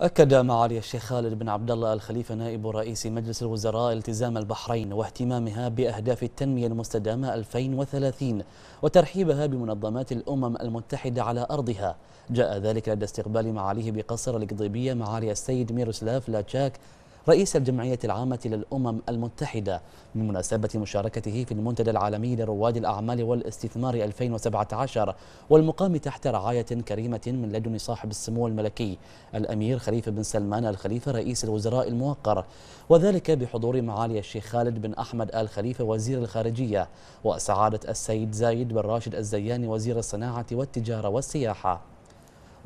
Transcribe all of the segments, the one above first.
أكد معالي الشيخ خالد بن عبد الله الخليفة نائب رئيس مجلس الوزراء التزام البحرين واهتمامها بأهداف التنمية المستدامة 2030 وترحيبها بمنظمات الأمم المتحدة على أرضها جاء ذلك لدى استقبال معاليه بقصر القضيبية معالي السيد ميروسلاف لاتشاك رئيس الجمعية العامة للأمم المتحدة بمناسبة مشاركته في المنتدى العالمي لرواد الأعمال والاستثمار 2017 والمقام تحت رعاية كريمة من لدن صاحب السمو الملكي الأمير خليفة بن سلمان الخليفة رئيس الوزراء الموقر وذلك بحضور معالي الشيخ خالد بن أحمد آل خليفة وزير الخارجية وسعادة السيد زايد بن راشد الزياني وزير الصناعة والتجارة والسياحة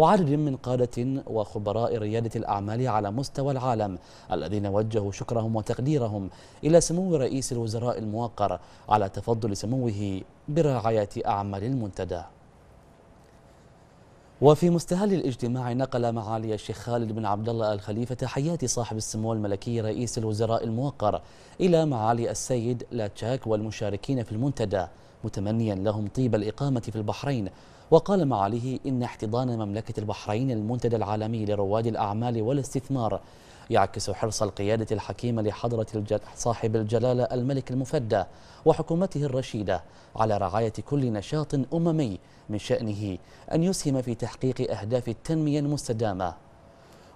وعدد من قادة وخبراء ريادة الأعمال على مستوى العالم الذين وجهوا شكرهم وتقديرهم إلى سمو رئيس الوزراء الموقر على تفضل سموه برعاية أعمال المنتدى وفي مستهل الاجتماع نقل معالي الشيخ خالد بن عبد الله الخليفة تحيات صاحب السمو الملكي رئيس الوزراء الموقر إلى معالي السيد لاتشاك والمشاركين في المنتدى متمنيا لهم طيب الإقامة في البحرين وقال معاليه إن احتضان مملكة البحرين المنتدى العالمي لرواد الأعمال والاستثمار يعكس حرص القيادة الحكيمة لحضرة صاحب الجلالة الملك المفدى وحكومته الرشيدة على رعاية كل نشاط أممي من شأنه أن يسهم في تحقيق أهداف التنمية المستدامة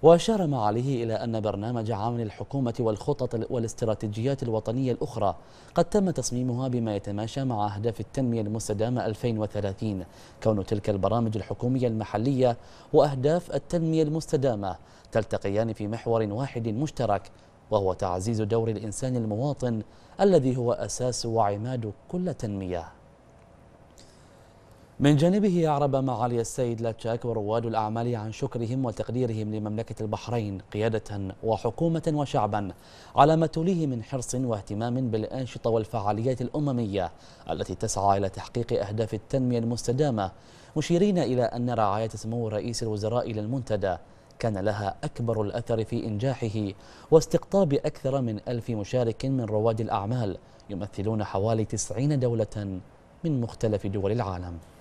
وأشار ما عليه إلى أن برنامج عمل الحكومة والخطط والاستراتيجيات الوطنية الأخرى قد تم تصميمها بما يتماشى مع أهداف التنمية المستدامة 2030 كون تلك البرامج الحكومية المحلية وأهداف التنمية المستدامة تلتقيان في محور واحد مشترك وهو تعزيز دور الإنسان المواطن الذي هو أساس وعماد كل تنمية من جانبه أعرب معالي السيد لاتشاك ورواد الأعمال عن شكرهم وتقديرهم لمملكة البحرين قيادة وحكومة وشعبا على ما توليه من حرص واهتمام بالأنشطة والفعاليات الأممية التي تسعى إلى تحقيق أهداف التنمية المستدامة مشيرين إلى أن رعاية سمو رئيس الوزراء للمنتدى كان لها أكبر الأثر في إنجاحه واستقطاب أكثر من ألف مشارك من رواد الأعمال يمثلون حوالي 90 دولة من مختلف دول العالم